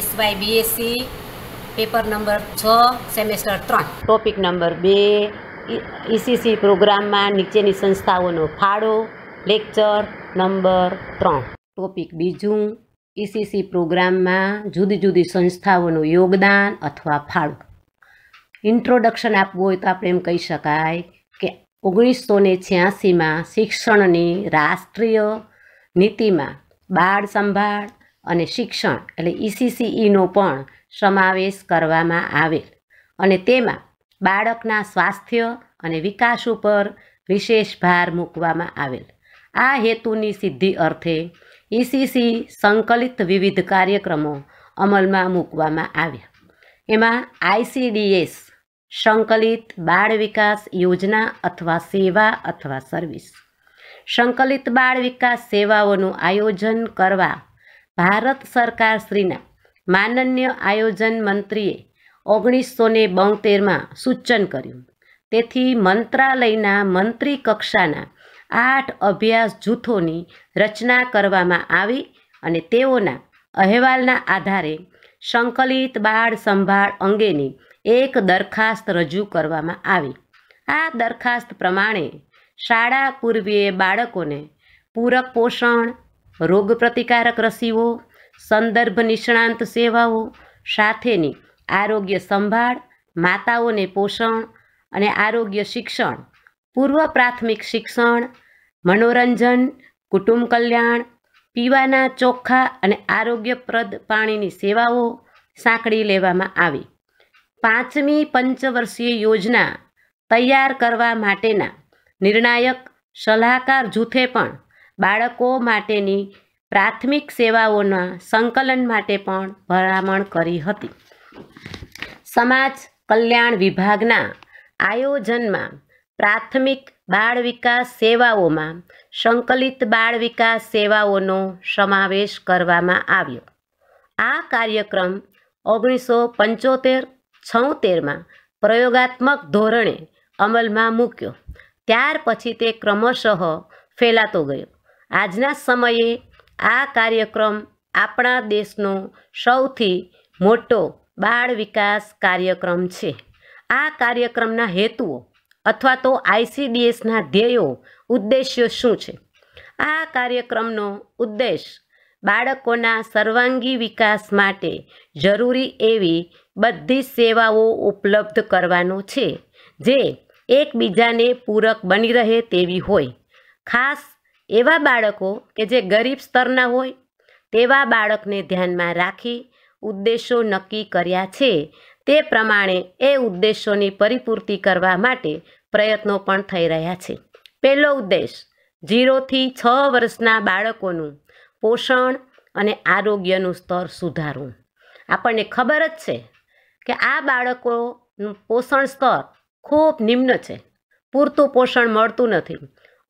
SY BSc paper number છ semester ત્રણ topic number બે ઇસીસી પ્રોગ્રામમાં નીચેની સંસ્થાઓનો ફાળો લેક્ચર નંબર ત્રણ ટોપિક બીજું ઇસીસી પ્રોગ્રામમાં જુદી જુદી સંસ્થાઓનું યોગદાન અથવા ફાળો ઇન્ટ્રોડક્શન આપવું હોય તો આપણે એમ કહી શકાય કે ઓગણીસો ને છ્યાસીમાં શિક્ષણની રાષ્ટ્રીય નીતિમાં બાળ સંભાળ અને શિક્ષણ એટલે ઈસીસીઈનો e e પણ સમાવેશ કરવામાં આવેલ અને તેમાં બાળકના સ્વાસ્થ્ય અને વિકાસ ઉપર વિશેષ ભાર મૂકવામાં આવેલ આ હેતુની સિદ્ધિ અર્થે ઈસીસી e સંકલિત વિવિધ કાર્યક્રમો અમલમાં મૂકવામાં આવ્યા એમાં આઈસીડીએસ સંકલિત બાળ વિકાસ યોજના અથવા સેવા અથવા સર્વિસ સંકલિત બાળ વિકાસ સેવાઓનું આયોજન કરવા ભારત સરકાર શ્રીના માનન્ય આયોજન મંત્રીએ ઓગણીસો ને બોતેરમાં સૂચન કર્યું તેથી મંત્રાલયના મંત્રી કક્ષાના આઠ અભ્યાસ જૂથોની રચના કરવામાં આવી અને તેઓના અહેવાલના આધારે સંકલિત બાળ સંભાળ અંગેની એક દરખાસ્ત રજૂ કરવામાં આવી આ દરખાસ્ત પ્રમાણે શાળા પૂર્વીએ બાળકોને પૂરક પોષણ રોગ પ્રતિકારક રસીઓ સંદર્ભ નિષ્ણાંત સેવાઓ સાથેની આરોગ્ય સંભાળ માતાઓને પોષણ અને આરોગ્ય શિક્ષણ પૂર્વ પ્રાથમિક શિક્ષણ મનોરંજન કુટુંબ કલ્યાણ પીવાના ચોખ્ખા અને આરોગ્યપ્રદ પાણીની સેવાઓ સાંકળી લેવામાં આવી પાંચમી પંચવર્ષીય યોજના તૈયાર કરવા માટેના નિર્ણાયક સલાહકાર જૂથે પણ બાળકો માટેની પ્રાથમિક સેવાઓના સંકલન માટે પણ ભલામણ કરી હતી સમાજ કલ્યાણ વિભાગના આયોજનમાં પ્રાથમિક બાળ વિકાસ સેવાઓમાં સંકલિત બાળ વિકાસ સેવાઓનો સમાવેશ કરવામાં આવ્યો આ કાર્યક્રમ ઓગણીસો પંચોતેર છોતેરમાં પ્રયોગાત્મક ધોરણે અમલમાં મૂક્યો ત્યાર પછી તે ક્રમશઃ ફેલાતો ગયો આજના સમયે આ કાર્યક્રમ આપણા દેશનો સૌથી મોટો બાળ વિકાસ કાર્યક્રમ છે આ કાર્યક્રમના હેતુઓ અથવા તો આઈસીડીએસના ધ્યેયો ઉદ્દેશ્યો શું છે આ કાર્યક્રમનો ઉદ્દેશ બાળકોના સર્વાંગી વિકાસ માટે જરૂરી એવી બધી સેવાઓ ઉપલબ્ધ કરવાનો છે જે એકબીજાને પૂરક બની રહે તેવી હોય ખાસ એવા બાળકો કે જે ગરીબ સ્તરના હોય તેવા બાળકને ધ્યાનમાં રાખી ઉદ્દેશો નક્કી કર્યા છે તે પ્રમાણે એ ઉદ્દેશોની પરિપૂર્તિ કરવા માટે પ્રયત્નો પણ થઈ રહ્યા છે પહેલો ઉદ્દેશ જીરોથી છ વર્ષના બાળકોનું પોષણ અને આરોગ્યનું સ્તર સુધારવું આપણને ખબર જ છે કે આ બાળકોનું પોષણ સ્તર ખૂબ નિમ્ન છે પૂરતું પોષણ મળતું નથી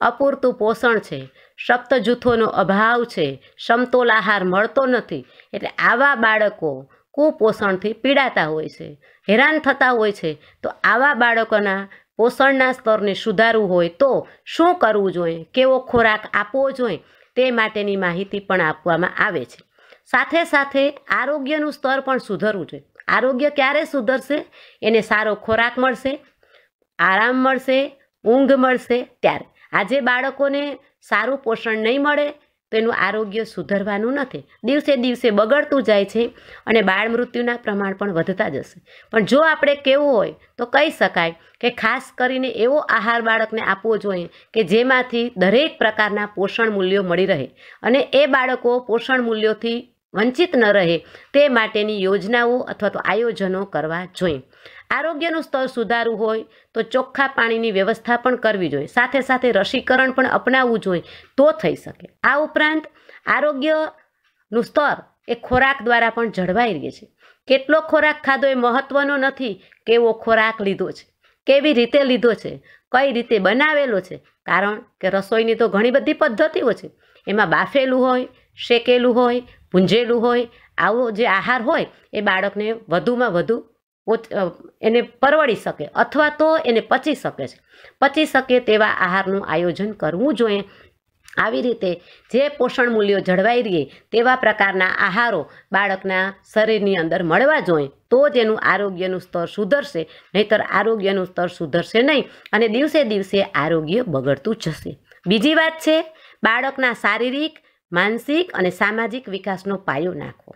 અપૂરતું પોષણ છે સપ્ત જૂથોનો અભાવ છે સમતોલ આહાર મળતો નથી એટલે આવા બાળકો કુપોષણથી પીડાતા હોય છે હેરાન થતા હોય છે તો આવા બાળકોના પોષણના સ્તરને સુધારવું હોય તો શું કરવું જોઈએ કેવો ખોરાક આપવો જોઈએ તે માટેની માહિતી પણ આપવામાં આવે છે સાથે સાથે આરોગ્યનું સ્તર પણ સુધરવું જોઈએ આરોગ્ય ક્યારે સુધરશે એને સારો ખોરાક મળશે આરામ મળશે ઊંઘ મળશે ત્યારે આજે બાળકોને સારું પોષણ નહીં મળે તો એનું આરોગ્ય સુધરવાનું નથી દિવસે દિવસે બગડતું જાય છે અને બાળ મૃત્યુના પ્રમાણ પણ વધતા જશે પણ જો આપણે કેવું હોય તો કહી શકાય કે ખાસ કરીને એવો આહાર બાળકને આપવો જોઈએ કે જેમાંથી દરેક પ્રકારના પોષણ મૂલ્યો મળી રહે અને એ બાળકો પોષણ મૂલ્યોથી વંચિત ન રહે તે માટેની યોજનાઓ અથવા તો આયોજનો કરવા જોઈએ આરોગ્યનું સ્તર સુધારવું હોય તો ચોખ્ખા પાણીની વ્યવસ્થા પણ કરવી જોઈએ સાથે સાથે રસીકરણ પણ અપનાવવું જોઈએ તો થઈ શકે આ ઉપરાંત આરોગ્યનું સ્તર એ ખોરાક દ્વારા પણ જળવાઈ રહે છે કેટલો ખોરાક ખાધો એ મહત્ત્વનો નથી કેવો ખોરાક લીધો છે કેવી રીતે લીધો છે કઈ રીતે બનાવેલો છે કારણ કે રસોઈની તો ઘણી બધી પદ્ધતિઓ છે એમાં બાફેલું હોય શેકેલું હોય ભૂંજેલું હોય આવો જે આહાર હોય એ બાળકને વધુમાં વધુ પોત એને પરવડી શકે અથવા તો એને પચી શકે છે પચી શકે તેવા આહારનું આયોજન કરવું જોઈએ આવી રીતે જે પોષણ મૂલ્યો જળવાઈ રહે તેવા પ્રકારના આહારો બાળકના શરીરની અંદર મળવા જોઈએ તો જ એનું આરોગ્યનું સ્તર સુધરશે નહીંતર આરોગ્યનું સ્તર સુધરશે નહીં અને દિવસે દિવસે આરોગ્ય બગડતું જશે બીજી વાત છે બાળકના શારીરિક માનસિક અને સામાજિક વિકાસનો પાયો નાખવો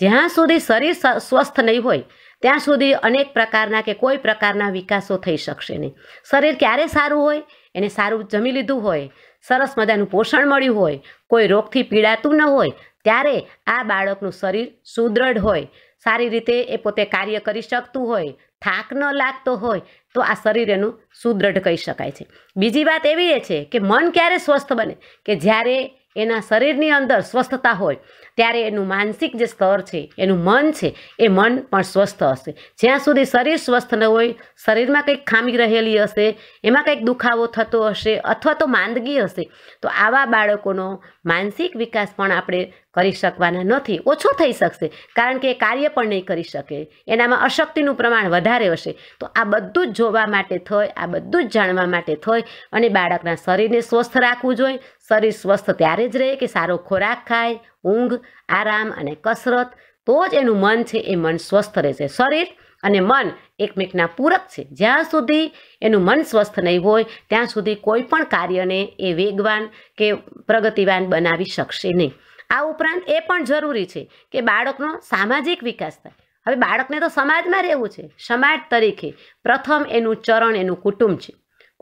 જ્યાં સુધી શરીર સ્વસ્થ નહીં હોય ત્યાં સુધી અનેક પ્રકારના કે કોઈ પ્રકારના વિકાસો થઈ શકશે નહીં શરીર ક્યારે સારું હોય એને સારું જમી લીધું હોય સરસ મજાનું પોષણ મળ્યું હોય કોઈ રોગથી પીડાતું ન હોય ત્યારે આ બાળકનું શરીર સુદૃઢ હોય સારી રીતે એ પોતે કાર્ય કરી શકતું હોય થાક ન લાગતો હોય તો આ શરીર એનું સુદૃઢ કહી શકાય છે બીજી વાત એવી એ છે કે મન ક્યારે સ્વસ્થ બને કે જ્યારે એના શરીરની અંદર સ્વસ્થતા હોય ત્યારે એનું માનસિક જે સ્તર છે એનું મન છે એ મન પણ સ્વસ્થ હશે જ્યાં સુધી શરીર સ્વસ્થ ન હોય શરીરમાં કંઈક ખામી રહેલી હશે એમાં કંઈક દુખાવો થતો હશે અથવા તો માંદગી હશે તો આવા બાળકોનો માનસિક વિકાસ પણ આપણે કરી શકવાના નથી ઓછો થઈ શકશે કારણ કે એ કાર્ય પણ નહીં કરી શકે એનામાં અશક્તિનું પ્રમાણ વધારે હશે તો આ બધું જ જોવા માટે થાય આ બધું જ જાણવા માટે થાય અને બાળકના શરીરને સ્વસ્થ રાખવું જોઈએ શરીર સ્વસ્થ ત્યારે જ રહે કે સારો ખોરાક ખાય ઊંઘ આરામ અને કસરત તો જ એનું મન છે એ મન સ્વસ્થ રહેશે શરીર અને મન એકમેકના પૂરક છે જ્યાં સુધી એનું મન સ્વસ્થ નહીં હોય ત્યાં સુધી કોઈ પણ કાર્યને એ વેગવાન કે પ્રગતિવાન બનાવી શકશે નહીં આ ઉપરાંત એ પણ જરૂરી છે કે બાળકનો સામાજિક વિકાસ થાય હવે બાળકને તો સમાજમાં રહેવું છે સમાજ તરીકે પ્રથમ એનું ચરણ એનું કુટુંબ છે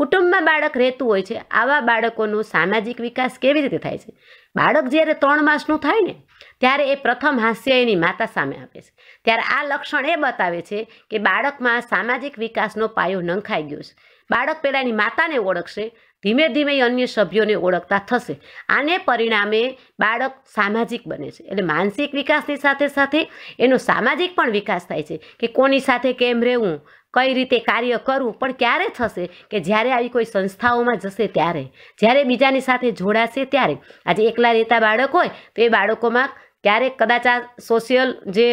કુટુંબમાં બાળક રહેતું હોય છે આવા બાળકોનો સામાજિક વિકાસ કેવી રીતે થાય છે બાળક જ્યારે ત્રણ માસનું થાય ને ત્યારે એ પ્રથમ હાસ્ય એની માતા સામે આપે છે ત્યારે આ લક્ષણ એ બતાવે છે કે બાળકમાં સામાજિક વિકાસનો પાયો નંખાઈ ગયો છે બાળક પહેલાં એની માતાને ઓળખશે ધીમે ધીમે અન્ય સભ્યોને ઓળખતા થશે આને પરિણામે બાળક સામાજિક બને છે એટલે માનસિક વિકાસની સાથે સાથે એનો સામાજિક પણ વિકાસ થાય છે કે કોની સાથે કેમ રહેવું કઈ રીતે કાર્ય કરવું પણ ક્યારે થશે કે જ્યારે આવી કોઈ સંસ્થાઓમાં જશે ત્યારે જ્યારે બીજાની સાથે જોડાશે ત્યારે આજે એકલા રહેતા બાળક હોય તો એ બાળકોમાં ક્યારેક કદાચ આ સોશિયલ જે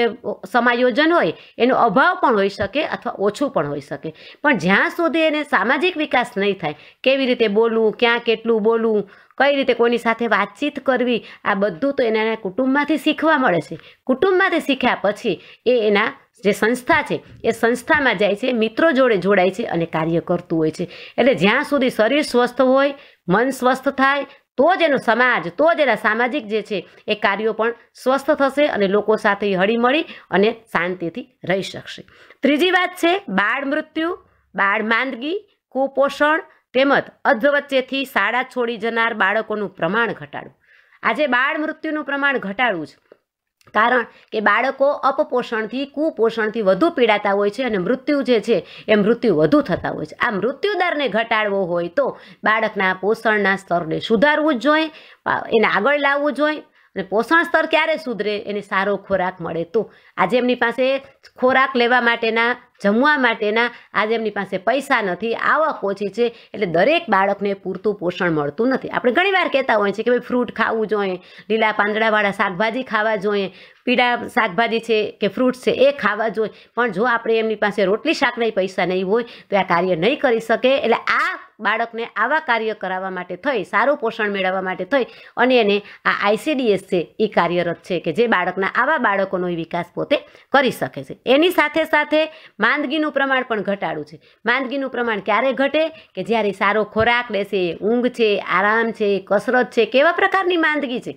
સમાયોજન હોય એનો અભાવ પણ હોઈ શકે અથવા ઓછું પણ હોઈ શકે પણ જ્યાં સુધી એને સામાજિક વિકાસ નહીં થાય કેવી રીતે બોલવું ક્યાં કેટલું બોલવું કઈ રીતે કોઈની સાથે વાતચીત કરવી આ બધું તો એને એના કુટુંબમાંથી શીખવા મળે છે કુટુંબમાંથી શીખ્યા પછી એ એના જે સંસ્થા છે એ સંસ્થામાં જાય છે મિત્રો જોડે જોડાય છે અને કાર્ય કરતું હોય છે એટલે જ્યાં સુધી શરીર સ્વસ્થ હોય મન સ્વસ્થ થાય તો જ એનો સમાજ તો જ એના સામાજિક જે છે એ કાર્યો પણ સ્વસ્થ થશે અને લોકો સાથે હળીમળી અને શાંતિથી રહી શકશે ત્રીજી વાત છે બાળ મૃત્યુ બાળ માંદગી કુપોષણ તેમજ વચ્ચેથી શાળા છોડી જનાર બાળકોનું પ્રમાણ ઘટાડવું આજે બાળ મૃત્યુનું પ્રમાણ ઘટાડવું છે કારણ કે બાળકો અપપોષણથી કુપોષણથી વધુ પીડાતા હોય છે અને મૃત્યુ જે છે એ મૃત્યુ વધુ થતા હોય છે આ મૃત્યુદરને ઘટાડવો હોય તો બાળકના પોષણના સ્તરને સુધારવું જ જોઈએ એને આગળ લાવવું જોઈએ અને પોષણ સ્તર ક્યારે સુધરે એને સારો ખોરાક મળે તો આજે એમની પાસે ખોરાક લેવા માટેના જમવા માટેના આજે એમની પાસે પૈસા નથી આવક ઓછી છે એટલે દરેક બાળકને પૂરતું પોષણ મળતું નથી આપણે ઘણીવાર કહેતા હોઈએ છીએ કે ભાઈ ફ્રૂટ ખાવું જોઈએ લીલા પાંદડાવાળા શાકભાજી ખાવા જોઈએ પીળા શાકભાજી છે કે ફ્રૂટ છે એ ખાવા જોઈએ પણ જો આપણે એમની પાસે રોટલી શાકના પૈસા નહીં હોય તો આ કાર્ય નહીં કરી શકે એટલે આ બાળકને આવા કાર્ય કરાવવા માટે થઈ સારું પોષણ મેળવવા માટે થઈ અને એને આ આઈસીડીએસ છે એ કાર્યરત છે કે જે બાળકના આવા બાળકોનો વિકાસ પોતે પોતે કરી શકે છે એની સાથે સાથે માંદગીનું પ્રમાણ પણ ઘટાડું છે માંદગીનું પ્રમાણ ક્યારે ઘટે કે જ્યારે સારો ખોરાક લેશે ઊંઘ છે આરામ છે કસરત છે કેવા પ્રકારની માંદગી છે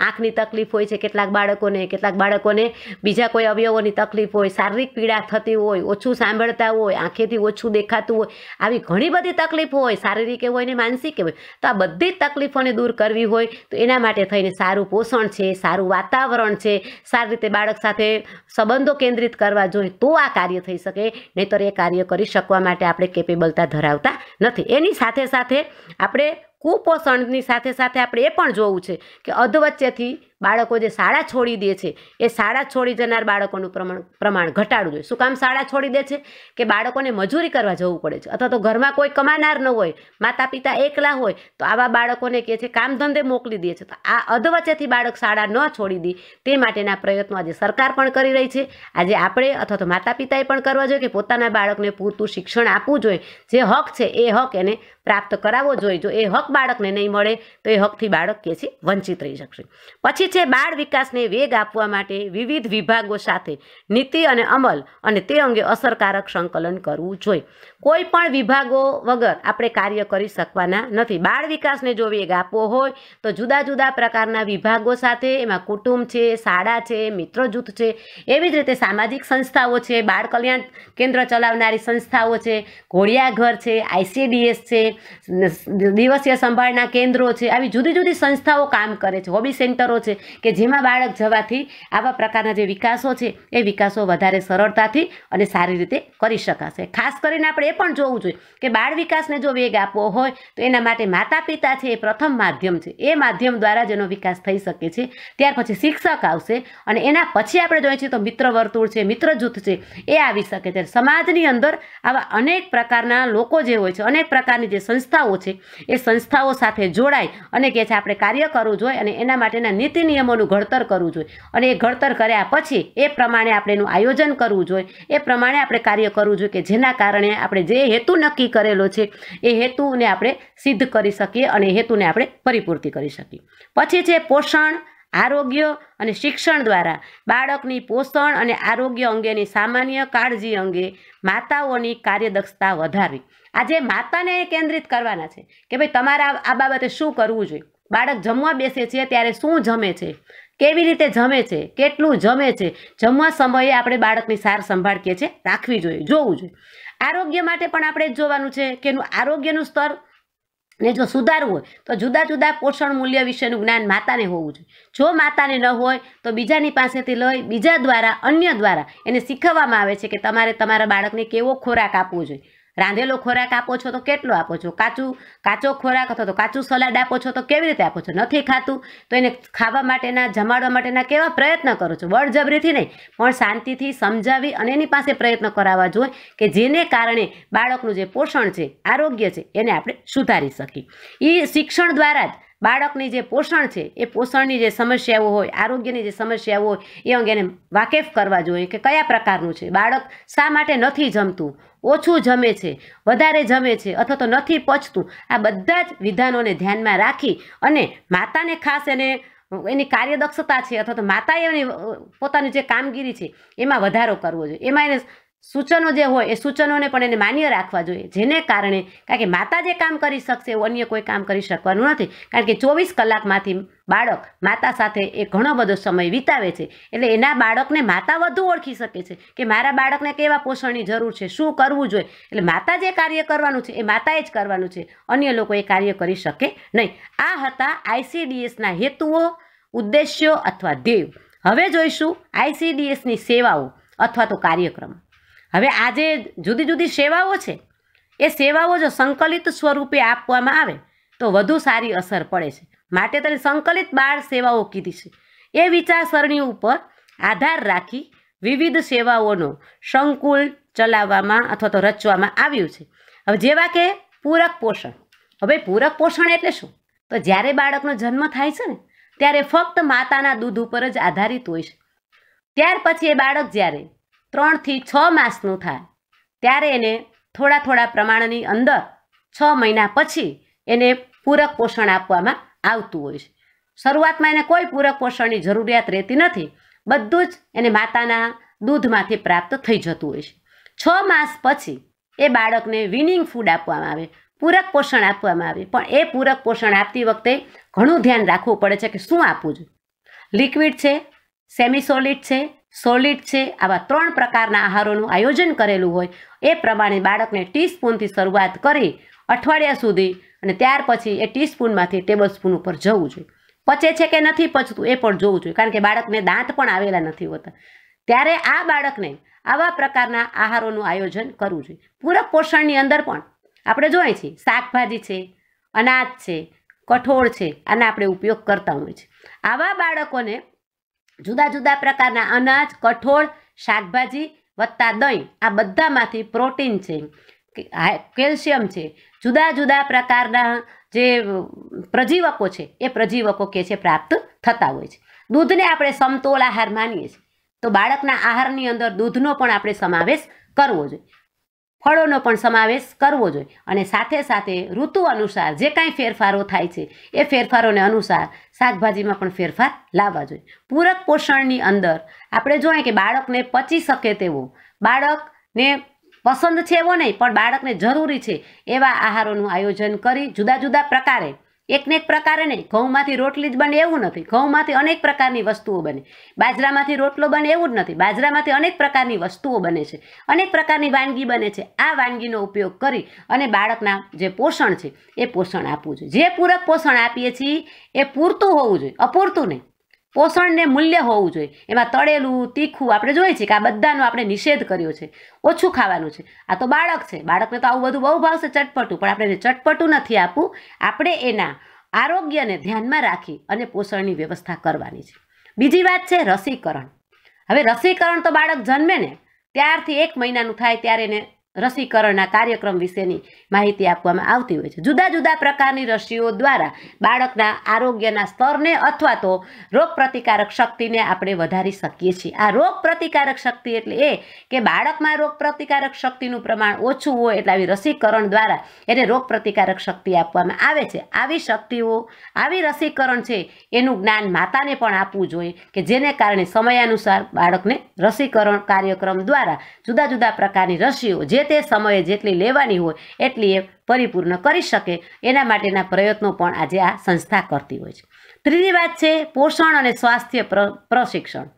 આંખની તકલીફ હોય છે કેટલાક બાળકોને કેટલાક બાળકોને બીજા કોઈ અવયવોની તકલીફ હોય શારીરિક પીડા થતી હોય ઓછું સાંભળતા હોય આંખેથી ઓછું દેખાતું હોય આવી ઘણી બધી તકલીફો હોય શારીરિક હોય ને માનસિક હોય તો આ બધી જ તકલીફોને દૂર કરવી હોય તો એના માટે થઈને સારું પોષણ છે સારું વાતાવરણ છે સારી રીતે બાળક સાથે સંબંધો કેન્દ્રિત કરવા જોઈએ તો આ કાર્ય થઈ શકે નહીંતર એ કાર્ય કરી શકવા માટે આપણે કેપેબલતા ધરાવતા નથી એની સાથે સાથે આપણે કુપોષણની સાથે સાથે આપણે એ પણ જોવું છે કે અધવચ્ચેથી બાળકો જે શાળા છોડી દે છે એ શાળા છોડી જનાર બાળકોનું પ્રમાણ પ્રમાણ ઘટાડવું જોઈએ શું કામ શાળા છોડી દે છે કે બાળકોને મજૂરી કરવા જવું પડે છે અથવા તો ઘરમાં કોઈ કમાનાર ન હોય માતા પિતા એકલા હોય તો આવા બાળકોને કહે છે કામ ધંધે મોકલી દે છે તો આ અધવચ્ચેથી બાળક શાળા ન છોડી દે તે માટેના પ્રયત્નો આજે સરકાર પણ કરી રહી છે આજે આપણે અથવા તો માતા પિતાએ પણ કરવા જોઈએ કે પોતાના બાળકને પૂરતું શિક્ષણ આપવું જોઈએ જે હક છે એ હક એને પ્રાપ્ત કરાવવો જોઈએ જો એ હક બાળકને નહીં મળે તો એ હકથી બાળક કે છે વંચિત રહી શકશે પછી છે બાળ વિકાસને વેગ આપવા માટે વિવિધ વિભાગો સાથે નીતિ અને અમલ અને તે અંગે અસરકારક સંકલન કરવું જોઈએ કોઈ પણ વિભાગો વગર આપણે કાર્ય કરી શકવાના નથી બાળ વિકાસને જો વેગ આપવો હોય તો જુદા જુદા પ્રકારના વિભાગો સાથે એમાં કુટુંબ છે શાળા છે મિત્ર જૂથ છે એવી જ રીતે સામાજિક સંસ્થાઓ છે બાળ કલ્યાણ કેન્દ્ર ચલાવનારી સંસ્થાઓ છે ઘોડિયાઘર છે આઈસીડીએસ છે દિવસીય સંભાળના કેન્દ્રો છે આવી જુદી જુદી સંસ્થાઓ કામ કરે છે હોબી સેન્ટરો છે કે જેમાં બાળક જવાથી આવા પ્રકારના જે વિકાસો છે એ વિકાસો વધારે સરળતાથી અને સારી રીતે કરી શકાશે ખાસ કરીને આપણે એ પણ જોવું જોઈએ કે બાળ વિકાસને જો વેગ આપવો હોય તો એના માટે માતા પિતા છે એ પ્રથમ માધ્યમ છે એ માધ્યમ દ્વારા જેનો વિકાસ થઈ શકે છે ત્યાર પછી શિક્ષક આવશે અને એના પછી આપણે જોઈએ છીએ તો મિત્ર વર્તુળ છે મિત્ર જૂથ છે એ આવી શકે છે સમાજની અંદર આવા અનેક પ્રકારના લોકો જે હોય છે અનેક પ્રકારની જે સંસ્થાઓ છે એ સંસ્થાઓ સાથે જોડાય અને કે છે આપણે કાર્ય કરવું જોઈએ અને એના માટેના નીતિ નિયમોનું ઘડતર કરવું જોઈએ અને એ ઘડતર કર્યા પછી એ પ્રમાણે આપણે એનું આયોજન કરવું જોઈએ એ પ્રમાણે આપણે કાર્ય કરવું જોઈએ કે જેના કારણે આપણે જે હેતુ નક્કી કરેલો છે એ હેતુને આપણે સિદ્ધ કરી શકીએ અને હેતુને આપણે પરિપૂર્તિ કરી શકીએ પછી છે પોષણ આરોગ્ય અને શિક્ષણ દ્વારા બાળકની પોષણ અને આરોગ્ય અંગેની સામાન્ય કાળજી અંગે માતાઓની કાર્યદક્ષતા વધારવી આજે માતાને કેન્દ્રિત કરવાના છે કે ભાઈ તમારા આ બાબતે શું કરવું જોઈએ બાળક જમવા બેસે છે ત્યારે શું જમે છે કેવી રીતે જમે છે કેટલું જમે છે જમવા સમયે આપણે બાળકની સાર સંભાળ કે છે રાખવી જોઈએ જોવું જોઈએ આરોગ્ય માટે પણ આપણે જોવાનું છે કે એનું આરોગ્યનું સ્તર ને જો સુધારવું હોય તો જુદા જુદા પોષણ મૂલ્ય વિશેનું જ્ઞાન માતાને હોવું જોઈએ જો માતાને ન હોય તો બીજાની પાસેથી લઈ બીજા દ્વારા અન્ય દ્વારા એને શીખવવામાં આવે છે કે તમારે તમારા બાળકને કેવો ખોરાક આપવો જોઈએ રાંધેલો ખોરાક આપો છો તો કેટલો આપો છો કાચું કાચો ખોરાક અથવા તો કાચું સલાડ આપો છો તો કેવી રીતે આપો છો નથી ખાતું તો એને ખાવા માટેના જમાડવા માટેના કેવા પ્રયત્ન કરો છો બળજબરીથી નહીં પણ શાંતિથી સમજાવી અને એની પાસે પ્રયત્ન કરાવવા જોઈએ કે જેને કારણે બાળકનું જે પોષણ છે આરોગ્ય છે એને આપણે સુધારી શકીએ એ શિક્ષણ દ્વારા જ બાળકની જે પોષણ છે એ પોષણની જે સમસ્યાઓ હોય આરોગ્યની જે સમસ્યાઓ હોય એ અંગે એને વાકેફ કરવા જોઈએ કે કયા પ્રકારનું છે બાળક શા માટે નથી જમતું ઓછું જમે છે વધારે જમે છે અથવા તો નથી પચતું આ બધા જ વિધાનોને ધ્યાનમાં રાખી અને માતાને ખાસ એને એની કાર્યદક્ષતા છે અથવા તો માતાએ એની પોતાની જે કામગીરી છે એમાં વધારો કરવો જોઈએ એમાં એને સૂચનો જે હોય એ સૂચનોને પણ એને માન્ય રાખવા જોઈએ જેને કારણે કારણ કે માતા જે કામ કરી શકશે એવું અન્ય કોઈ કામ કરી શકવાનું નથી કારણ કે ચોવીસ કલાકમાંથી બાળક માતા સાથે એ ઘણો બધો સમય વિતાવે છે એટલે એના બાળકને માતા વધુ ઓળખી શકે છે કે મારા બાળકને કેવા પોષણની જરૂર છે શું કરવું જોઈએ એટલે માતા જે કાર્ય કરવાનું છે એ માતાએ જ કરવાનું છે અન્ય લોકો એ કાર્ય કરી શકે નહીં આ હતા આઈસીડીએસના હેતુઓ ઉદ્દેશ્યો અથવા ધ્યેય હવે જોઈશું આઈસીડીએસની સેવાઓ અથવા તો કાર્યક્રમો હવે આજે જુદી જુદી સેવાઓ છે એ સેવાઓ જો સંકલિત સ્વરૂપે આપવામાં આવે તો વધુ સારી અસર પડે છે માટે તેને સંકલિત બાળ સેવાઓ કીધી છે એ વિચારસરણી ઉપર આધાર રાખી વિવિધ સેવાઓનો સંકુલ ચલાવવામાં અથવા તો રચવામાં આવ્યું છે હવે જેવા કે પૂરક પોષણ હવે પૂરક પોષણ એટલે શું તો જ્યારે બાળકનો જન્મ થાય છે ને ત્યારે ફક્ત માતાના દૂધ ઉપર જ આધારિત હોય છે ત્યાર પછી એ બાળક જ્યારે ત્રણથી છ માસનું થાય ત્યારે એને થોડા થોડા પ્રમાણની અંદર છ મહિના પછી એને પૂરક પોષણ આપવામાં આવતું હોય છે શરૂઆતમાં એને કોઈ પૂરક પોષણની જરૂરિયાત રહેતી નથી બધું જ એને માતાના દૂધમાંથી પ્રાપ્ત થઈ જતું હોય છે છ માસ પછી એ બાળકને વિનિંગ ફૂડ આપવામાં આવે પૂરક પોષણ આપવામાં આવે પણ એ પૂરક પોષણ આપતી વખતે ઘણું ધ્યાન રાખવું પડે છે કે શું આપવું જોઈએ લિક્વિડ છે સેમિસોલિડ છે સોલિડ છે આવા ત્રણ પ્રકારના આહારોનું આયોજન કરેલું હોય એ પ્રમાણે બાળકને ટીસ્પૂનથી શરૂઆત કરી અઠવાડિયા સુધી અને ત્યાર પછી એ ટીસ્પૂનમાંથી ટેબલ સ્પૂન ઉપર જવું જોઈએ પચે છે કે નથી પચતું એ પણ જોવું જોઈએ કારણ કે બાળકને દાંત પણ આવેલા નથી હોતા ત્યારે આ બાળકને આવા પ્રકારના આહારોનું આયોજન કરવું જોઈએ પૂરક પોષણની અંદર પણ આપણે જોઈએ છીએ શાકભાજી છે અનાજ છે કઠોળ છે આના આપણે ઉપયોગ કરતા હોઈએ છીએ આવા બાળકોને જુદા જુદા પ્રકારના અનાજ કઠોળ શાકભાજી વત્તા દહીં આ બધામાંથી પ્રોટીન છે કેલ્શિયમ છે જુદા જુદા પ્રકારના જે પ્રજીવકો છે એ પ્રજીવકો કે છે પ્રાપ્ત થતા હોય છે દૂધને આપણે સમતોલ આહાર માનીએ છીએ તો બાળકના આહારની અંદર દૂધનો પણ આપણે સમાવેશ કરવો જોઈએ ફળોનો પણ સમાવેશ કરવો જોઈએ અને સાથે સાથે ઋતુ અનુસાર જે કાંઈ ફેરફારો થાય છે એ ફેરફારોને અનુસાર શાકભાજીમાં પણ ફેરફાર લાવવા જોઈએ પૂરક પોષણની અંદર આપણે જોઈએ કે બાળકને પચી શકે તેવો બાળકને પસંદ છે એવો નહીં પણ બાળકને જરૂરી છે એવા આહારોનું આયોજન કરી જુદા જુદા પ્રકારે એકને એક પ્રકારે નહીં ઘઉંમાંથી રોટલી જ બને એવું નથી ઘઉંમાંથી અનેક પ્રકારની વસ્તુઓ બને બાજરામાંથી રોટલો બને એવું જ નથી બાજરામાંથી અનેક પ્રકારની વસ્તુઓ બને છે અનેક પ્રકારની વાનગી બને છે આ વાનગીનો ઉપયોગ કરી અને બાળકના જે પોષણ છે એ પોષણ આપવું જોઈએ જે પૂરક પોષણ આપીએ છીએ એ પૂરતું હોવું જોઈએ અપૂરતું નહીં પોષણને મૂલ્ય હોવું જોઈએ એમાં તળેલું તીખું આપણે જોઈએ છીએ કે આ બધાનો આપણે નિષેધ કર્યો છે ઓછું ખાવાનું છે આ તો બાળક છે બાળકને તો આવું બધું બહુ ભાવશે ચટપટું પણ આપણે એને ચટપટું નથી આપવું આપણે એના આરોગ્યને ધ્યાનમાં રાખી અને પોષણની વ્યવસ્થા કરવાની છે બીજી વાત છે રસીકરણ હવે રસીકરણ તો બાળક જન્મે ને ત્યારથી એક મહિનાનું થાય ત્યારે એને રસીકરણના કાર્યક્રમ વિશેની માહિતી આપવામાં આવતી હોય છે જુદા જુદા પ્રકારની રસીઓ દ્વારા બાળકના આરોગ્યના સ્તરને અથવા તો રોગ પ્રતિકારક શક્તિને આપણે વધારી શકીએ છીએ આ રોગ પ્રતિકારક શક્તિ એટલે એ કે બાળકમાં રોગ પ્રતિકારક શક્તિનું પ્રમાણ ઓછું હોય એટલે આવી રસીકરણ દ્વારા એને રોગ પ્રતિકારક શક્તિ આપવામાં આવે છે આવી શક્તિઓ આવી રસીકરણ છે એનું જ્ઞાન માતાને પણ આપવું જોઈએ કે જેને કારણે સમયાનુસાર બાળકને રસીકરણ કાર્યક્રમ દ્વારા જુદા જુદા પ્રકારની રસીઓ જે તે સમયે જેટલી લેવાની હોય એટલી એ પરિપૂર્ણ કરી શકે એના માટેના પ્રયત્નો પણ આજે આ સંસ્થા કરતી હોય છે ત્રીજી વાત છે પોષણ અને સ્વાસ્થ્ય પ્રશિક્ષણ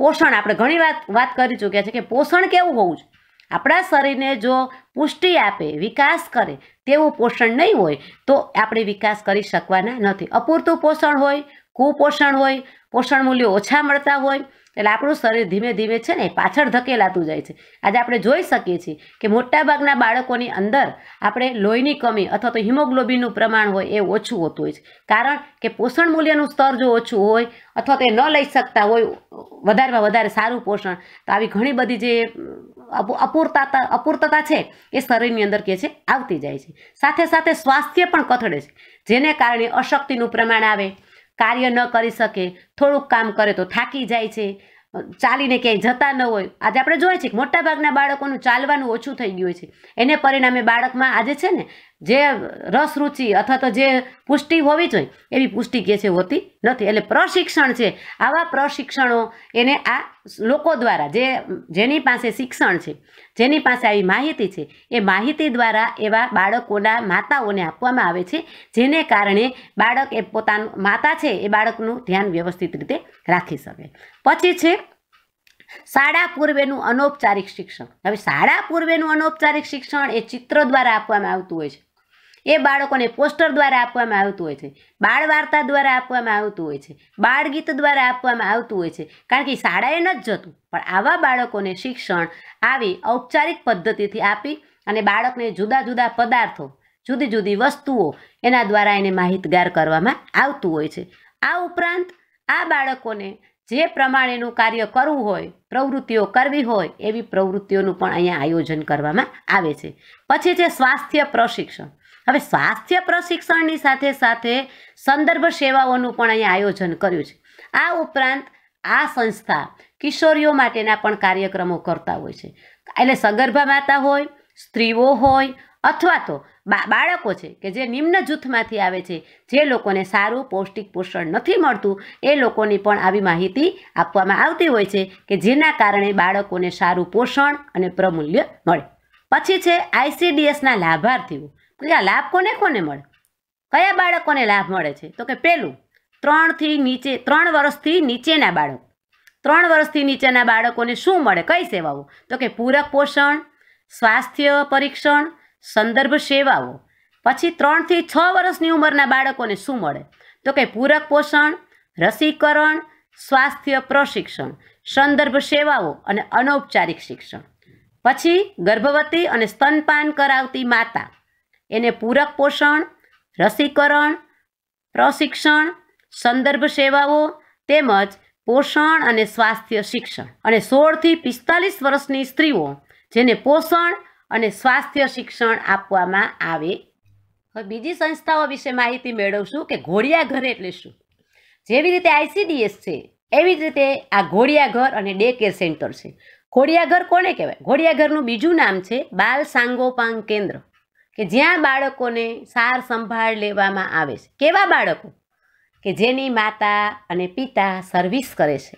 પોષણ આપણે ઘણી વાત વાત કરી ચૂક્યા છે કે પોષણ કેવું હોવું જોઈએ આપણા શરીરને જો પુષ્ટિ આપે વિકાસ કરે તેવું પોષણ નહીં હોય તો આપણે વિકાસ કરી શકવાના નથી અપૂરતું પોષણ હોય કુપોષણ હોય પોષણ મૂલ્યો ઓછા મળતા હોય એટલે આપણું શરીર ધીમે ધીમે છે ને પાછળ ધકેલાતું જાય છે આજે આપણે જોઈ શકીએ છીએ કે મોટાભાગના બાળકોની અંદર આપણે લોહીની કમી અથવા તો હિમોગ્લોબિનનું પ્રમાણ હોય એ ઓછું હોતું હોય છે કારણ કે પોષણ મૂલ્યનું સ્તર જો ઓછું હોય અથવા તો એ ન લઈ શકતા હોય વધારેમાં વધારે સારું પોષણ તો આવી ઘણી બધી જે અપૂરતા અપૂર્તતા છે એ શરીરની અંદર કે છે આવતી જાય છે સાથે સાથે સ્વાસ્થ્ય પણ કથળે છે જેને કારણે અશક્તિનું પ્રમાણ આવે કાર્ય ન કરી શકે થોડુંક કામ કરે તો થાકી જાય છે ચાલીને ક્યાંય જતા ન હોય આજે આપણે જોઈએ છીએ કે મોટાભાગના બાળકોનું ચાલવાનું ઓછું થઈ ગયું છે એને પરિણામે બાળકમાં આજે છે ને જે રસ રુચિ અથવા તો જે પુષ્ટિ હોવી જોઈએ એવી પુષ્ટિ કે છે હોતી નથી એટલે પ્રશિક્ષણ છે આવા પ્રશિક્ષણો એને આ લોકો દ્વારા જે જેની પાસે શિક્ષણ છે જેની પાસે આવી માહિતી છે એ માહિતી દ્વારા એવા બાળકોના માતાઓને આપવામાં આવે છે જેને કારણે બાળક એ પોતાનું માતા છે એ બાળકનું ધ્યાન વ્યવસ્થિત રીતે રાખી શકે પછી છે શાળા પૂર્વેનું અનૌપચારિક શિક્ષણ હવે શાળા પૂર્વેનું અનૌપચારિક શિક્ષણ એ ચિત્ર દ્વારા આપવામાં આવતું હોય છે એ બાળકોને પોસ્ટર દ્વારા આપવામાં આવતું હોય છે બાળ વાર્તા દ્વારા આપવામાં આવતું હોય છે બાળ ગીત દ્વારા આપવામાં આવતું હોય છે કારણ કે શાળાએ ન જ જતું પણ આવા બાળકોને શિક્ષણ આવી ઔપચારિક પદ્ધતિથી આપી અને બાળકને જુદા જુદા પદાર્થો જુદી જુદી વસ્તુઓ એના દ્વારા એને માહિતગાર કરવામાં આવતું હોય છે આ ઉપરાંત આ બાળકોને જે પ્રમાણેનું કાર્ય કરવું હોય પ્રવૃત્તિઓ કરવી હોય એવી પ્રવૃત્તિઓનું પણ અહીંયા આયોજન કરવામાં આવે છે પછી છે સ્વાસ્થ્ય પ્રશિક્ષણ હવે સ્વાસ્થ્ય પ્રશિક્ષણની સાથે સાથે સંદર્ભ સેવાઓનું પણ અહીંયા આયોજન કર્યું છે આ ઉપરાંત આ સંસ્થા કિશોરીઓ માટેના પણ કાર્યક્રમો કરતા હોય છે એટલે સગર્ભા માતા હોય સ્ત્રીઓ હોય અથવા તો બાળકો છે કે જે નિમ્ન જૂથમાંથી આવે છે જે લોકોને સારું પૌષ્ટિક પોષણ નથી મળતું એ લોકોની પણ આવી માહિતી આપવામાં આવતી હોય છે કે જેના કારણે બાળકોને સારું પોષણ અને પ્રમૂલ્ય મળે પછી છે આઈસીડીએસના લાભાર્થીઓ એટલે આ લાભ કોને કોને મળે કયા બાળકોને લાભ મળે છે તો કે પહેલું ત્રણથી નીચે ત્રણ વર્ષથી નીચેના બાળક ત્રણ વર્ષથી નીચેના બાળકોને શું મળે કઈ સેવાઓ તો કે પૂરક પોષણ સ્વાસ્થ્ય પરીક્ષણ સંદર્ભ સેવાઓ પછી ત્રણથી છ વર્ષની ઉંમરના બાળકોને શું મળે તો કે પૂરક પોષણ રસીકરણ સ્વાસ્થ્ય પ્રશિક્ષણ સંદર્ભ સેવાઓ અને અનૌપચારિક શિક્ષણ પછી ગર્ભવતી અને સ્તનપાન કરાવતી માતા એને પૂરક પોષણ રસીકરણ પ્રશિક્ષણ સંદર્ભ સેવાઓ તેમજ પોષણ અને સ્વાસ્થ્ય શિક્ષણ અને સોળથી પિસ્તાલીસ વર્ષની સ્ત્રીઓ જેને પોષણ અને સ્વાસ્થ્ય શિક્ષણ આપવામાં આવે હવે બીજી સંસ્થાઓ વિશે માહિતી મેળવશું કે ઘોડિયા ઘર એટલે શું જેવી રીતે આઈસીડીએસ છે એવી જ રીતે આ ઘોડિયા ઘર અને ડે કેર સેન્ટર છે ઘોડિયા ઘર કોને કહેવાય ઘોડિયા ઘરનું બીજું નામ છે બાલ સાંગોપાંગ કેન્દ્ર કે જ્યાં બાળકોને સાર સંભાળ લેવામાં આવે છે કેવા બાળકો કે જેની માતા અને પિતા સર્વિસ કરે છે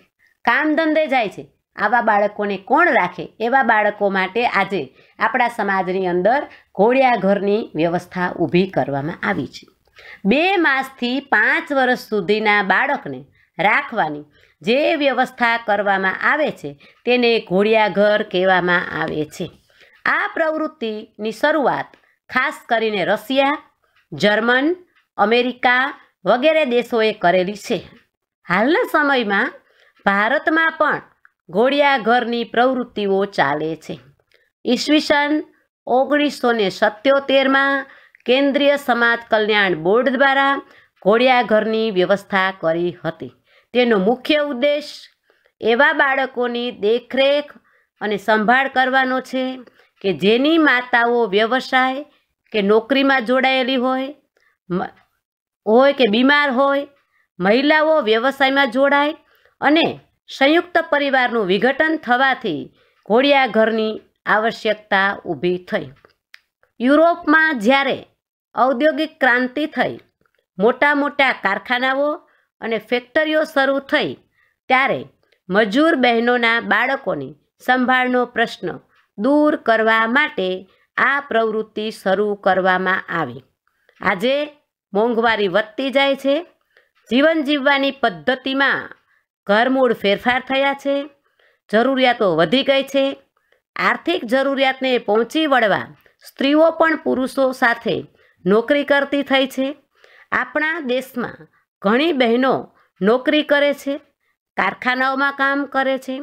કામ ધંધે જાય છે આવા બાળકોને કોણ રાખે એવા બાળકો માટે આજે આપણા સમાજની અંદર ઘોડિયાઘરની વ્યવસ્થા ઊભી કરવામાં આવી છે બે માસથી પાંચ વર્ષ સુધીના બાળકને રાખવાની જે વ્યવસ્થા કરવામાં આવે છે તેને ઘોડિયાઘર કહેવામાં આવે છે આ પ્રવૃત્તિની શરૂઆત ખાસ કરીને રશિયા જર્મન અમેરિકા વગેરે દેશોએ કરેલી છે હાલના સમયમાં ભારતમાં પણ ઘોડિયાઘરની પ્રવૃત્તિઓ ચાલે છે ઈસવીસન ઓગણીસો ને સત્યોતેરમાં કેન્દ્રીય સમાજ કલ્યાણ બોર્ડ દ્વારા ઘોડિયાઘરની વ્યવસ્થા કરી હતી તેનો મુખ્ય ઉદ્દેશ એવા બાળકોની દેખરેખ અને સંભાળ કરવાનો છે કે જેની માતાઓ વ્યવસાય કે નોકરીમાં જોડાયેલી હોય હોય કે બીમાર હોય મહિલાઓ વ્યવસાયમાં જોડાય અને સંયુક્ત પરિવારનું વિઘટન થવાથી ઘોડિયા ઘરની આવશ્યકતા ઊભી થઈ યુરોપમાં જ્યારે ઔદ્યોગિક ક્રાંતિ થઈ મોટા મોટા કારખાનાઓ અને ફેક્ટરીઓ શરૂ થઈ ત્યારે મજૂર બહેનોના બાળકોની સંભાળનો પ્રશ્ન દૂર કરવા માટે આ પ્રવૃત્તિ શરૂ કરવામાં આવી આજે મોંઘવારી વધતી જાય છે જીવન જીવવાની પદ્ધતિમાં ઘરમૂળ ફેરફાર થયા છે જરૂરિયાતો વધી ગઈ છે આર્થિક જરૂરિયાતને પહોંચી વળવા સ્ત્રીઓ પણ પુરુષો સાથે નોકરી કરતી થઈ છે આપણા દેશમાં ઘણી બહેનો નોકરી કરે છે કારખાનાઓમાં કામ કરે છે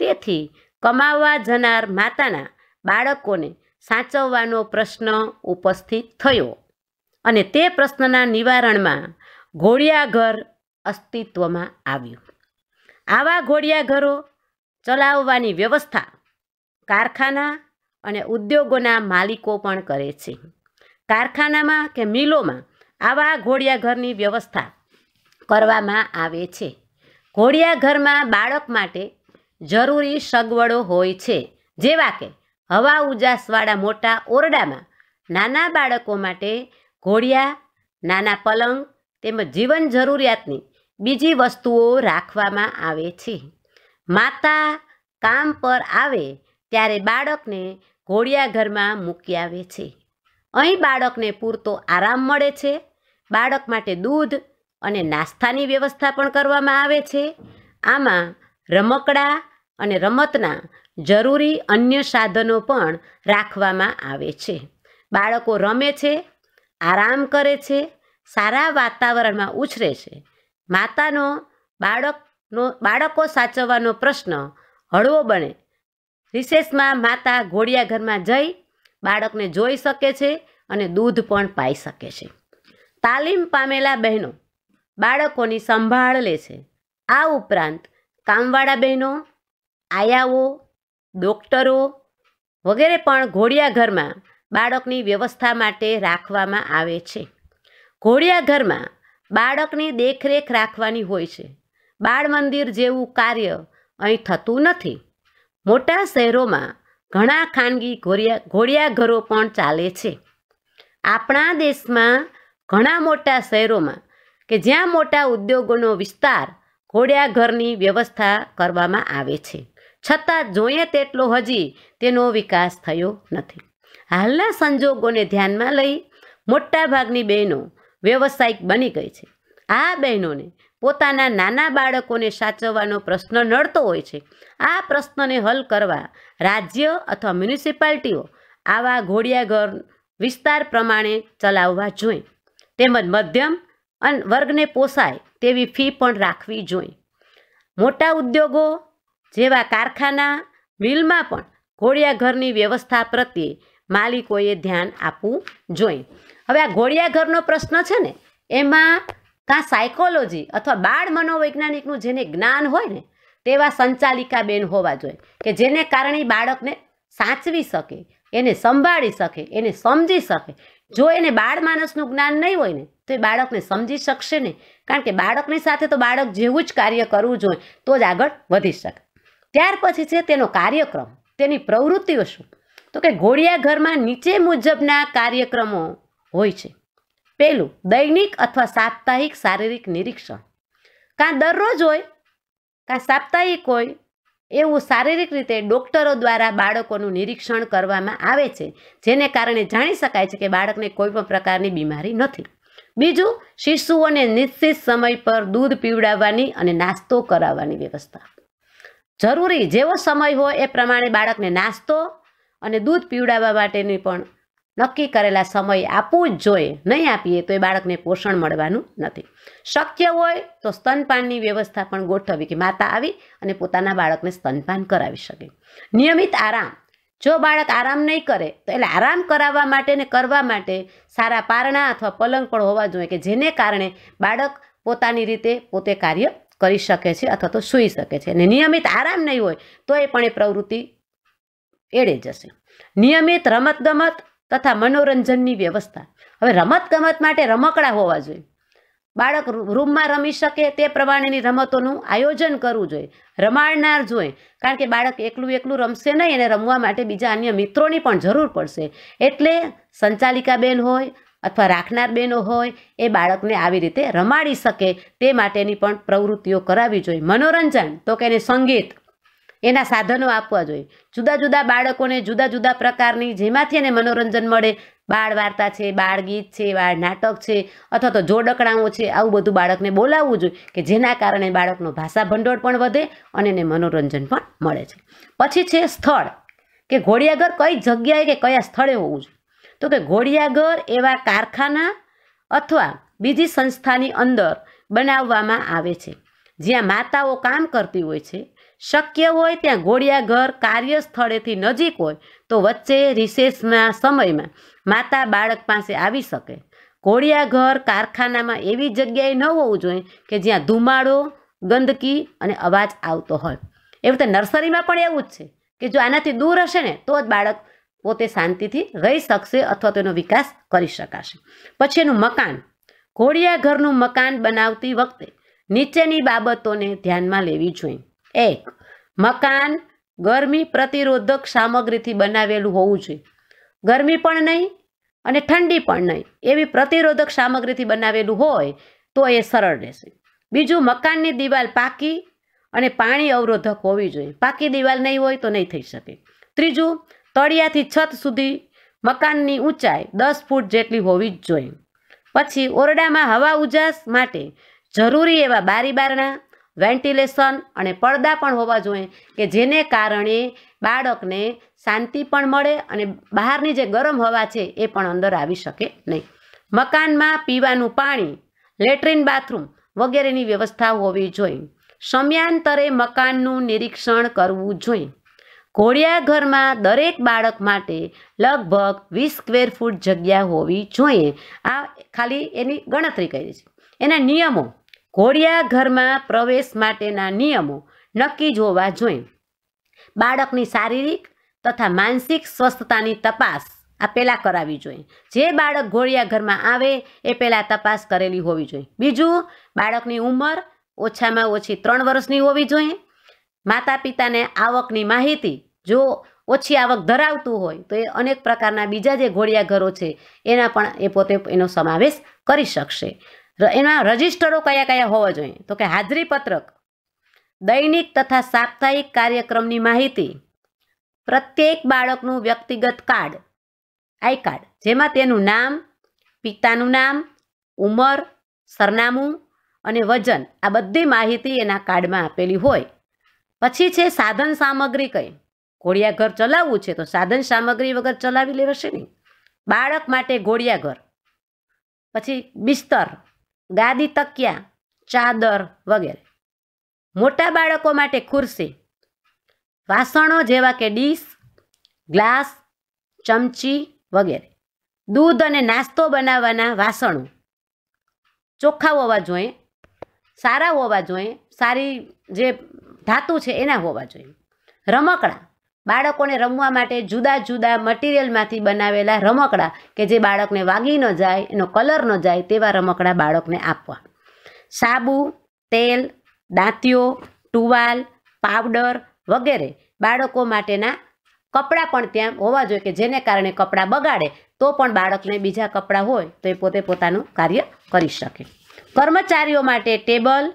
તેથી કમાવા જનાર માતાના બાળકોને સાચવવાનો પ્રશ્ન ઉપસ્થિત થયો અને તે પ્રશ્નના નિવારણમાં ઘોડિયાઘર અસ્તિત્વમાં આવ્યું આવા ઘોડિયાઘરો ચલાવવાની વ્યવસ્થા કારખાના અને ઉદ્યોગોના માલિકો પણ કરે છે કારખાનામાં કે મિલોમાં આવા ઘોડિયાઘરની વ્યવસ્થા કરવામાં આવે છે ઘોડિયાઘરમાં બાળક માટે જરૂરી સગવડો હોય છે જેવા કે હવા ઉજાસવાળા મોટા ઓરડામાં નાના બાળકો માટે ઘોડિયા નાના પલંગ તેમજ જીવન જરૂરિયાતની બીજી વસ્તુઓ રાખવામાં આવે છે માતા કામ પર આવે ત્યારે બાળકને ઘોડિયા ઘરમાં મૂકી આવે છે અહીં બાળકને પૂરતો આરામ મળે છે બાળક માટે દૂધ અને નાસ્તાની વ્યવસ્થા પણ કરવામાં આવે છે આમાં રમકડા અને રમતના જરૂરી અન્ય સાધનો પણ રાખવામાં આવે છે બાળકો રમે છે આરામ કરે છે સારા વાતાવરણમાં ઉછરે છે માતાનો બાળકનો બાળકો સાચવવાનો પ્રશ્ન હળવો બને વિશેષમાં માતા ઘોડિયા ઘરમાં જઈ બાળકને જોઈ શકે છે અને દૂધ પણ પાઈ શકે છે તાલીમ પામેલા બહેનો બાળકોની સંભાળ લે છે આ ઉપરાંત કામવાળા બહેનો આયાઓ ડોક્ટરો વગેરે પણ ઘોડિયાઘરમાં બાળકની વ્યવસ્થા માટે રાખવામાં આવે છે ઘોડિયાઘરમાં બાળકની દેખરેખ રાખવાની હોય છે બાળ મંદિર જેવું કાર્ય અહીં થતું નથી મોટા શહેરોમાં ઘણા ખાનગી ઘોડિયા ઘોડિયાઘરો પણ ચાલે છે આપણા દેશમાં ઘણા મોટા શહેરોમાં કે જ્યાં મોટા ઉદ્યોગોનો વિસ્તાર ઘોડિયાઘરની વ્યવસ્થા કરવામાં આવે છે છતાં જોઈએ તેટલો હજી તેનો વિકાસ થયો નથી હાલના સંજોગોને ધ્યાનમાં લઈ મોટાભાગની બહેનો વ્યવસાયિક બની ગઈ છે આ બહેનોને પોતાના નાના બાળકોને સાચવવાનો પ્રશ્ન નડતો હોય છે આ પ્રશ્નને હલ કરવા રાજ્ય અથવા મ્યુનિસિપાલિટીઓ આવા ઘોડિયાઘર વિસ્તાર પ્રમાણે ચલાવવા જોઈએ તેમજ મધ્યમ અને વર્ગને પોસાય તેવી ફી પણ રાખવી જોઈએ મોટા ઉદ્યોગો જેવા કારખાના મિલમાં પણ ઘોડિયાઘરની વ્યવસ્થા પ્રત્યે માલિકોએ ધ્યાન આપવું જોઈએ હવે આ ઘોડિયાઘરનો પ્રશ્ન છે ને એમાં કાં સાયકોલોજી અથવા બાળ મનોવૈજ્ઞાનિકનું જેને જ્ઞાન હોય ને તેવા સંચાલિકા બેન હોવા જોઈએ કે જેને કારણે બાળકને સાચવી શકે એને સંભાળી શકે એને સમજી શકે જો એને બાળ માણસનું જ્ઞાન નહીં હોય ને તો એ બાળકને સમજી શકશે ને કારણ કે બાળકની સાથે તો બાળક જેવું જ કાર્ય કરવું જોઈએ તો જ આગળ વધી શકે ત્યાર પછી છે તેનો કાર્યક્રમ તેની પ્રવૃત્તિઓ શું તો કે ઘોડિયાઘરમાં નીચે મુજબના કાર્યક્રમો હોય છે પહેલું દૈનિક અથવા સાપ્તાહિક શારીરિક નિરીક્ષણ કાં દરરોજ હોય કાં સાપ્તાહિક હોય એવું શારીરિક રીતે ડોક્ટરો દ્વારા બાળકોનું નિરીક્ષણ કરવામાં આવે છે જેને કારણે જાણી શકાય છે કે બાળકને કોઈ પણ પ્રકારની બીમારી નથી બીજું શિશુઓને નિશ્ચિત સમય પર દૂધ પીવડાવવાની અને નાસ્તો કરાવવાની વ્યવસ્થા જરૂરી જેવો સમય હોય એ પ્રમાણે બાળકને નાસ્તો અને દૂધ પીવડાવવા માટેની પણ નક્કી કરેલા સમય આપવું જ જોઈએ નહીં આપીએ તો એ બાળકને પોષણ મળવાનું નથી શક્ય હોય તો સ્તનપાનની વ્યવસ્થા પણ ગોઠવવી કે માતા આવી અને પોતાના બાળકને સ્તનપાન કરાવી શકે નિયમિત આરામ જો બાળક આરામ નહીં કરે તો એટલે આરામ કરાવવા માટે ને કરવા માટે સારા પારણા અથવા પલંગ પણ હોવા જોઈએ કે જેને કારણે બાળક પોતાની રીતે પોતે કાર્ય કરી શકે છે અથવા તો સૂઈ શકે છે અને નિયમિત આરામ નહીં હોય તો એ પણ એ પ્રવૃત્તિ એળે જશે નિયમિત રમતગમત તથા મનોરંજનની વ્યવસ્થા હવે રમતગમત માટે રમકડા હોવા જોઈએ બાળક રૂમમાં રમી શકે તે પ્રમાણેની રમતોનું આયોજન કરવું જોઈએ રમાડનાર જોઈએ કારણ કે બાળક એકલું એકલું રમશે નહીં અને રમવા માટે બીજા અન્ય મિત્રોની પણ જરૂર પડશે એટલે સંચાલિકા બેન હોય અથવા રાખનાર બહેનો હોય એ બાળકને આવી રીતે રમાડી શકે તે માટેની પણ પ્રવૃત્તિઓ કરાવવી જોઈએ મનોરંજન તો કે એને સંગીત એના સાધનો આપવા જોઈએ જુદા જુદા બાળકોને જુદા જુદા પ્રકારની જેમાંથી એને મનોરંજન મળે બાળ વાર્તા છે બાળ ગીત છે બાળ નાટક છે અથવા તો જોડકણાઓ છે આવું બધું બાળકને બોલાવવું જોઈએ કે જેના કારણે બાળકનો ભાષા ભંડોળ પણ વધે અને એને મનોરંજન પણ મળે છે પછી છે સ્થળ કે ઘોડિયાઘર કઈ જગ્યાએ કે કયા સ્થળે હોવું જોઈએ તો કે ઘોડિયાઘર એવા કારખાના અથવા બીજી સંસ્થાની અંદર બનાવવામાં આવે છે જ્યાં માતાઓ કામ કરતી હોય છે શક્ય હોય ત્યાં ઘોડિયાઘર કાર્યસ્થળેથી નજીક હોય તો વચ્ચે રિસેસના સમયમાં માતા બાળક પાસે આવી શકે ઘોડિયાઘર કારખાનામાં એવી જગ્યાએ ન હોવું જોઈએ કે જ્યાં ધુમાડો ગંદકી અને અવાજ આવતો હોય એવી રીતે નર્સરીમાં પણ એવું જ છે કે જો આનાથી દૂર હશે ને તો જ બાળક પોતે શાંતિથી રહી શકશે અથવા તો એનો વિકાસ કરી શકાશે પછી એનું મકાન ઘોડિયા ઘરનું મકાન બનાવતી વખતે નીચેની બાબતોને ધ્યાનમાં લેવી જોઈએ એક મકાન ગરમી પ્રતિરોધક સામગ્રીથી બનાવેલું હોવું જોઈએ ગરમી પણ નહીં અને ઠંડી પણ નહીં એવી પ્રતિરોધક સામગ્રીથી બનાવેલું હોય તો એ સરળ રહેશે બીજું મકાનની દિવાલ પાકી અને પાણી અવરોધક હોવી જોઈએ પાકી દિવાલ નહીં હોય તો નહીં થઈ શકે ત્રીજું તળિયાથી છત સુધી મકાનની ઊંચાઈ દસ ફૂટ જેટલી હોવી જ જોઈએ પછી ઓરડામાં હવા ઉજાસ માટે જરૂરી એવા બારી બારણા વેન્ટિલેશન અને પડદા પણ હોવા જોઈએ કે જેને કારણે બાળકને શાંતિ પણ મળે અને બહારની જે ગરમ હવા છે એ પણ અંદર આવી શકે નહીં મકાનમાં પીવાનું પાણી લેટ્રિન બાથરૂમ વગેરેની વ્યવસ્થા હોવી જોઈએ સમયાંતરે મકાનનું નિરીક્ષણ કરવું જોઈએ ઘોડિયાઘરમાં દરેક બાળક માટે લગભગ વીસ સ્ક્વેર ફૂટ જગ્યા હોવી જોઈએ આ ખાલી એની ગણતરી કરી છે એના નિયમો ઘોડિયાઘરમાં પ્રવેશ માટેના નિયમો નક્કી જ હોવા જોઈએ બાળકની શારીરિક તથા માનસિક સ્વસ્થતાની તપાસ આ પહેલાં કરાવવી જોઈએ જે બાળક ઘોડિયાઘરમાં આવે એ પહેલાં તપાસ કરેલી હોવી જોઈએ બીજું બાળકની ઉંમર ઓછામાં ઓછી ત્રણ વર્ષની હોવી જોઈએ માતા પિતાને આવકની માહિતી જો ઓછી આવક ધરાવતું હોય તો એ અનેક પ્રકારના બીજા જે ઘોડિયાઘરો છે એના પણ એ પોતે એનો સમાવેશ કરી શકશે એના રજિસ્ટરો કયા કયા હોવા જોઈએ તો કે હાજરી પત્રક દૈનિક તથા સાપ્તાહિક કાર્યક્રમની માહિતી પ્રત્યેક બાળકનું વ્યક્તિગત કાર્ડ આઈ કાર્ડ જેમાં તેનું નામ પિતાનું નામ ઉંમર સરનામું અને વજન આ બધી માહિતી એના કાર્ડમાં આપેલી હોય પછી છે સાધન સામગ્રી કઈ ઘોડિયાઘર ચલાવવું છે તો સાધન સામગ્રી વગર ચલાવી લેવાશે નહીં બાળક માટે ઘોડિયાઘર પછી બિસ્તર ગાદી તકિયા ચાદર વગેરે મોટા બાળકો માટે ખુરશી વાસણો જેવા કે ડીશ ગ્લાસ ચમચી વગેરે દૂધ અને નાસ્તો બનાવવાના વાસણો ચોખ્ખા હોવા જોઈએ સારા હોવા જોઈએ સારી જે ધાતુ છે એના હોવા જોઈએ રમકડા બાળકોને રમવા માટે જુદા જુદા મટીરિયલમાંથી બનાવેલા રમકડા કે જે બાળકને વાગી ન જાય એનો કલર ન જાય તેવા રમકડા બાળકને આપવા સાબુ તેલ દાંતીઓ ટુવાલ પાવડર વગેરે બાળકો માટેના કપડાં પણ ત્યાં હોવા જોઈએ કે જેને કારણે કપડાં બગાડે તો પણ બાળકને બીજા કપડાં હોય તો એ પોતે પોતાનું કાર્ય કરી શકે કર્મચારીઓ માટે ટેબલ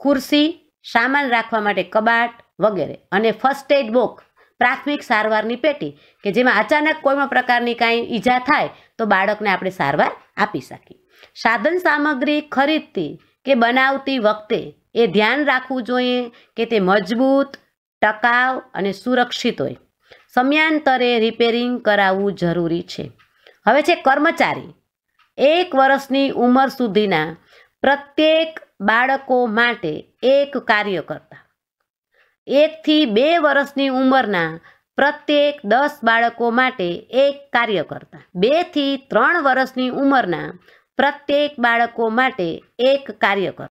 ખુરશી સામાન રાખવા માટે કબાટ વગેરે અને ફર્સ્ટ એડ બુક પ્રાથમિક સારવારની પેટી કે જેમાં અચાનક કોઈપણ પ્રકારની કાંઈ ઈજા થાય તો બાળકને આપણે સારવાર આપી શકીએ સાધન સામગ્રી ખરીદતી કે બનાવતી વખતે એ ધ્યાન રાખવું જોઈએ કે તે મજબૂત ટકાવ અને સુરક્ષિત હોય સમયાંતરે રિપેરિંગ કરાવવું જરૂરી છે હવે છે કર્મચારી એક વર્ષની ઉંમર સુધીના પ્રત્યેક બાળકો માટે એક કાર્ય કરતા એકથી બે વર્ષની ઉંમરના પ્રત્યેક દસ બાળકો માટે એક કાર્યકર્તા બેથી ત્રણ વર્ષની ઉંમરના પ્રત્યેક બાળકો માટે એક કાર્યકર્તા